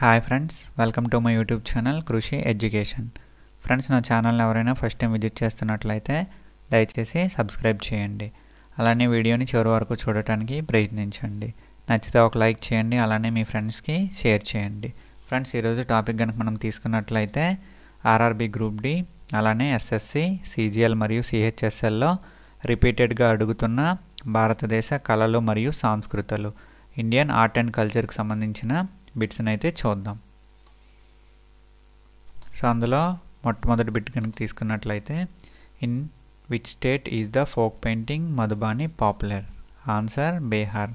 Hi friends welcome to my YouTube channel Krishi education friends నా ఛానల్ని ఎవరైనా ఫస్ట్ టైం విజిట్ చేస్తున్నట్లయితే దయచేసి సబ్స్క్రైబ్ చేయండి అలానే వీడియోని చివరి వరకు చూడటానికి ప్రయత్నించండి నచ్చితే ఒక లైక్ చేయండి అలానే మీ ఫ్రెండ్స్కి షేర్ చేయండి ఫ్రెండ్స్ ఈరోజు టాపిక్ కనుక మనం తీసుకున్నట్లయితే ఆర్ఆర్బి గ్రూప్ డి అలానే ఎస్ఎస్సి సిజిఎల్ మరియు సిహెచ్ఎస్ఎల్లో రిపీటెడ్గా అడుగుతున్న భారతదేశ కళలు మరియు సాంస్కృతులు ఇండియన్ ఆర్ట్ అండ్ కల్చర్కి సంబంధించిన బిట్స్ని అయితే చూద్దాం సో అందులో మొట్టమొదటి బిట్ కనుక తీసుకున్నట్లయితే in which state is the folk painting Madhubani popular answer Bihar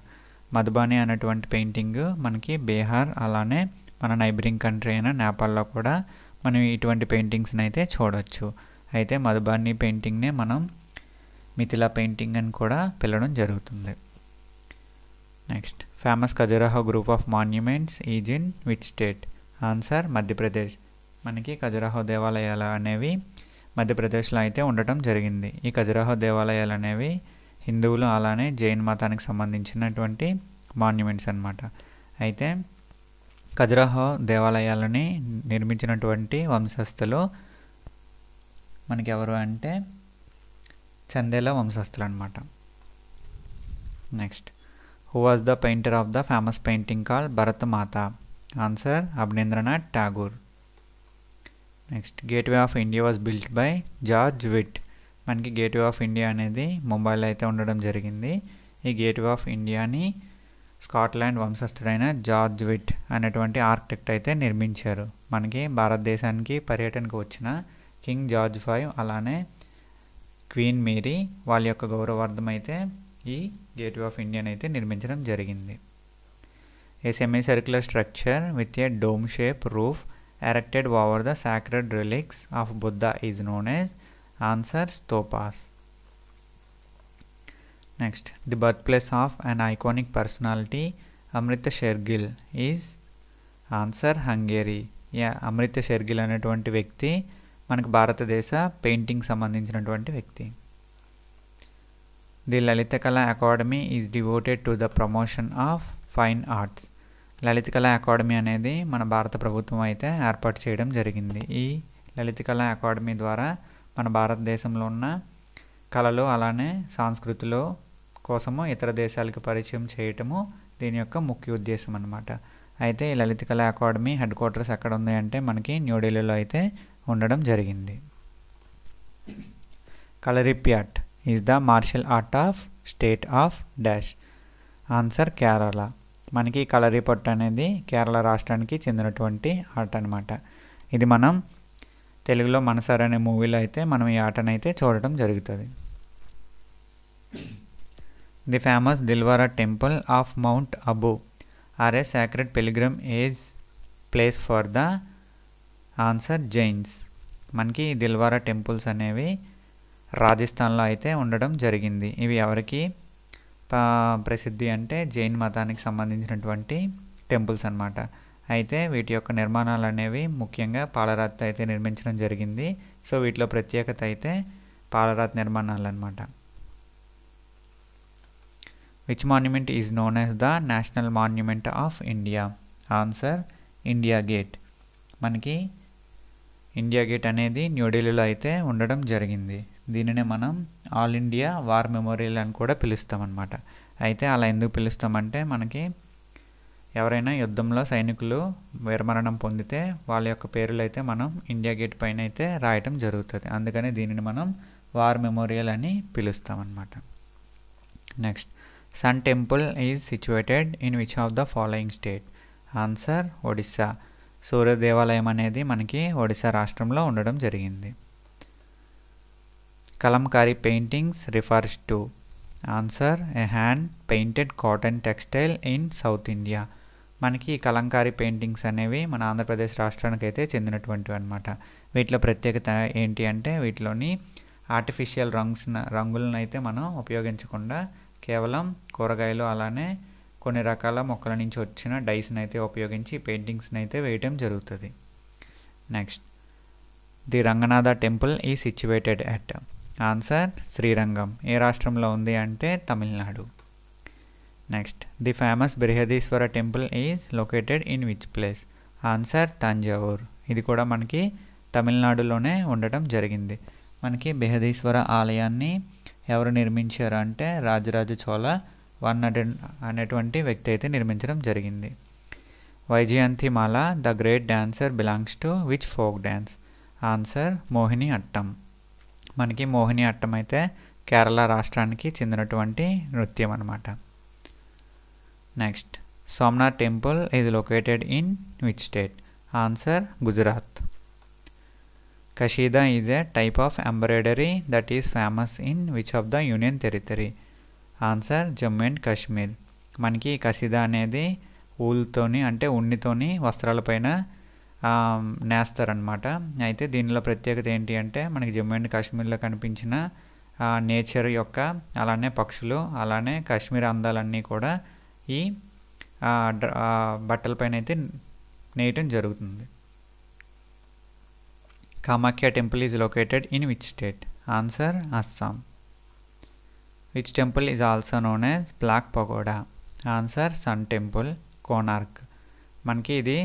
Madhubani అనేటువంటి పెయింటింగ్ మనకి బీహార్ అలానే మన నైబరింగ్ కంట్రీ అయిన నేపాల్లో కూడా మనం ఇటువంటి పెయింటింగ్స్ని అయితే చూడవచ్చు అయితే మధుబాని పెయింటింగ్నే మనం మిథిలా పెయింటింగ్ అని కూడా పిలవడం జరుగుతుంది next famous Khajuraho group of monuments is in which state answer Madhya Pradesh మనకి ఖజురహో దేవాలయాలు అనేవి మధ్యప్రదేశ్లో అయితే ఉండటం జరిగింది ఈ ఖజురహో దేవాలయాలు అనేవి హిందువులు అలానే జైన్ మతానికి సంబంధించినటువంటి మాన్యుమెంట్స్ అనమాట అయితే ఖజురాహో దేవాలయాలని నిర్మించినటువంటి వంశస్థులు మనకి ఎవరు అంటే చందేల వంశస్థులు అనమాట next Who was the painter of the famous painting call Bharat Mata answer Abhinendranath Tagore. Next gateway of India was built by George Wit మనకి గేట్వే ఆఫ్ ఇండియా అనేది ముంబైలో అయితే ఉండడం జరిగింది ఈ గేట్వే ఆఫ్ ఇండియాని స్కాట్లాండ్ వంశస్థుడైన జార్జ్ విట్ అనేటువంటి ఆర్కిటెక్ట్ అయితే నిర్మించారు మనకి భారతదేశానికి పర్యటనకు వచ్చిన కింగ్ జార్జ్ ఫైవ్ అలానే క్వీన్ మేరీ వాళ్ళ యొక్క గౌరవార్థం అయితే ఈ గేట్వే ఆఫ్ ఇండియాని అయితే నిర్మించడం జరిగింది a semi circular structure with a dome shape roof erected over the sacred relics of Buddha is known as answer stupas next the birth place of an iconic personality Amrita Shergil is answer Hungary యా అమృత షెర్గిల్ అనేటువంటి వ్యక్తి మనకు భారతదేశ painting సంబంధించినటువంటి వ్యక్తి the Lalit Kala Akademi is devoted to the promotion of fine arts Lalit Kala Akademi అనేది మన భారత ప్రభుత్వం అయితే ఏర్పాటు చేయడం జరిగింది ఈ లలిత కళా అకాడమీ ద్వారా మన భారతదేశంలో ఉన్న కళలు అలానే సాంస్కృతులు కోసము ఇతర దేశాలకు పరిచయం చేయటము దీని యొక్క ముఖ్య ఉద్దేశం అనమాట అయితే ఈ లలిత కళా అకాడమీ హెడ్ క్వార్టర్స్ ఎక్కడ ఉంది అంటే మనకి న్యూఢిల్లీలో అయితే ఉండడం జరిగింది Kalaripayattu is the martial art of state of dash answer Kerala మనకి పొట్టు అనేది కేరళ రాష్ట్రానికి చెందినటువంటి ఆట అనమాట ఇది మనం తెలుగులో మనసారి అనే మూవీలో అయితే మనం ఈ ఆటనైతే చూడటం జరుగుతుంది the famous Dilwara temple of mount Abu are a sacred pilgrimage place for the answer Jains మనకి దిల్వారా టెంపుల్స్ అనేవి రాజస్థాన్లో అయితే ఉండడం జరిగింది ఇవి ఎవరికి ప్రసిద్ధి అంటే జైన్ మతానికి సంబంధించినటువంటి టెంపుల్స్ అనమాట అయితే వీటి యొక్క నిర్మాణాలు అనేవి ముఖ్యంగా పాలరాతి అయితే నిర్మించడం జరిగింది సో వీటిలో ప్రత్యేకత అయితే పాలరాత్ నిర్మాణాలు అనమాట which monument is known as the national monument of India answer India gate మనకి ఇండియా గేట్ అనేది న్యూఢిల్లీలో అయితే ఉండడం జరిగింది దీనినే మనం ఆల్ ఇండియా వార్ మెమోరియల్ అని కూడా పిలుస్తామన్నమాట అయితే అలా ఎందుకు పిలుస్తామంటే మనకి ఎవరైనా యుద్ధంలో సైనికులు వీరమరణం పొందితే వాళ్ళ యొక్క పేర్లు అయితే మనం ఇండియా గేట్ పైన అయితే రాయటం జరుగుతుంది అందుకని దీనిని మనం వార్ మెమోరియల్ అని పిలుస్తామన్నమాట next sun temple is situated in which of the following state answer Odisha Surya దేవాలయం అనేది మనకి ఒడిస్సా రాష్ట్రంలో ఉండడం జరిగింది Kalamkari paintings refers to answer a hand painted cotton textile in south India మనకి కలంకారీ పెయింటింగ్స్ అనేవి మన ఆంధ్రప్రదేశ్ రాష్ట్రానికి అయితే చెందినటువంటివి అనమాట వీటిలో ప్రత్యేకత ఏంటి అంటే వీటిలోని ఆర్టిఫిషియల్ రంగ్స్ రంగులను అయితే మనం ఉపయోగించకుండా కేవలం కూరగాయలు అలానే కొన్ని రకాల మొక్కల నుంచి వచ్చిన డైస్ని అయితే ఉపయోగించి పెయింటింగ్స్ని అయితే వేయటం జరుగుతుంది next the Ranganatha temple is situated at answer Srirangam ఏ రాష్ట్రంలో ఉంది అంటే Tamil Nadu next the famous Brihadeeswara temple is located in which place answer Thanjavur ఇది కూడా మనకి తమిళనాడులోనే ఉండటం జరిగింది మనకి బృహదీశ్వర ఆలయాన్ని ఎవరు నిర్మించారు అంటే రాజరాజ చోళ వన్ అనేటువంటి వ్యక్తి అయితే నిర్మించడం జరిగింది Vyjayanthimala the great dancer belongs to which folk dance answer Mohiniyattam మనకి మోహిని అట్టం అయితే కేరళ రాష్ట్రానికి చెందినటువంటి నృత్యం అనమాట next Somnath temple is located in which state answer Gujarat Kashida is a type of embroidery that is famous in which of the union territory answer Jammu and Kashmir మనకి కషీదా అనేది ఊల్తోని అంటే ఉన్నితోని వస్త్రాలపైన నేస్తారనమాట అయితే దీనిలో ప్రత్యేకత ఏంటి అంటే మనకి జమ్మూ అండ్ కాశ్మీర్లో కనిపించిన నేచర్ యొక్క అలానే పక్షులు అలానే కాశ్మీర్ అందాలన్నీ కూడా ఈ బట్టలపైన అయితే నేయటం జరుగుతుంది Kamakhya temple is located in which state answer Assam which temple is also known as black pagoda answer sun temple Konark మనకి ఇది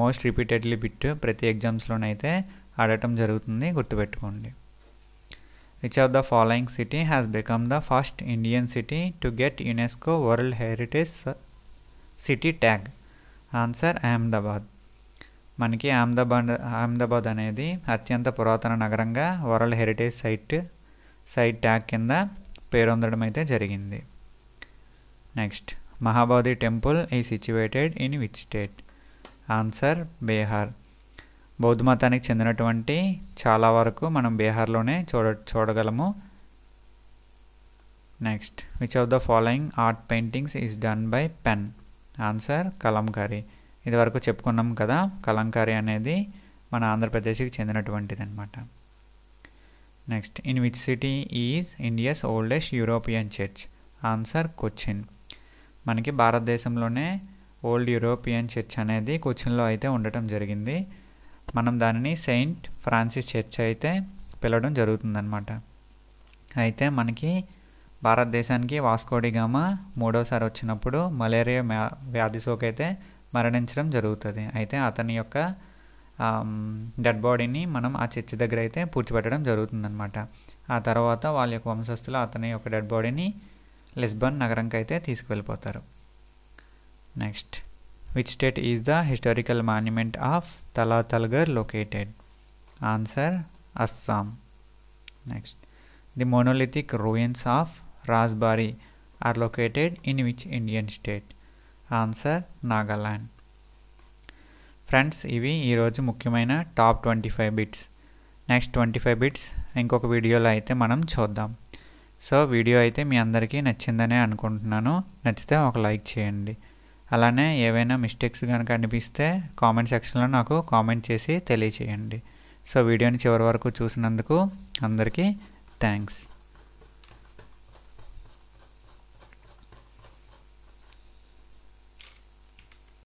మోస్ట్ రిపీటెడ్లీ బిట్ ప్రతి ఎగ్జామ్స్లోనైతే ఆడటం జరుగుతుంది గుర్తుపెట్టుకోండి which of the following city has become the first Indian city to get UNESCO world heritage city tag answer Ahmedabad మనకి అహ్మదాబాద్ అహ్మదాబాద్ అనేది అత్యంత పురాతన నగరంగా world heritage site site tag కింద పేరొందడం అయితే జరిగింది next Mahabodhi temple is situated in which state answer Bihar బౌద్ధ మతానికి చెందినటువంటి చాలా వరకు మనం బీహార్లోనే చూడ చూడగలము next which of the following art paintings is done by pen answer Kalamkari ఇదివరకు చెప్పుకున్నాం కదా కలంకారీ అనేది మన ఆంధ్రప్రదేశ్కి చెందినటువంటిది అనమాట next in which city is India's oldest European church answer Cochin మనకి భారతదేశంలోనే ఓల్డ్ యూరోపియన్ చర్చ్ అనేది కూర్చున్లో అయితే ఉండటం జరిగింది మనం దానిని సెయింట్ ఫ్రాన్సిస్ చర్చ్ అయితే పిలవడం జరుగుతుందన్నమాట అయితే మనకి భారతదేశానికి వాస్కోడిగామ మూడోసారి వచ్చినప్పుడు మలేరియా వ్యా వ్యాధి సోకైతే మరణించడం జరుగుతుంది అయితే అతని యొక్క డెడ్ బాడీని మనం ఆ చర్చి దగ్గర అయితే పూడ్చిపెట్టడం జరుగుతుందన్నమాట ఆ తర్వాత వాళ్ళ యొక్క వంశస్థులు అతని యొక్క డెడ్ బాడీని లిస్బన్ నగరంకైతే తీసుకువెళ్ళిపోతారు next which state is the historical monument of Talatal Ghar located answer Assam next the monolithic ruins of Rajbari are located in which Indian state answer Nagaland friends ఇవి ఈరోజు ముఖ్యమైన top twenty five bits next twenty five bits ఇంకొక వీడియోలో అయితే మనం చూద్దాం so video అయితే మీ అందరికీ నచ్చిందనే అనుకుంటున్నాను నచ్చితే ఒక లైక్ చేయండి అలానే ఏవైనా మిస్టేక్స్ కనుక అనిపిస్తే కామెంట్ సెక్షన్లో నాకు కామెంట్ చేసి తెలియచేయండి సో వీడియోని చివరి వరకు చూసినందుకు అందరికీ థ్యాంక్స్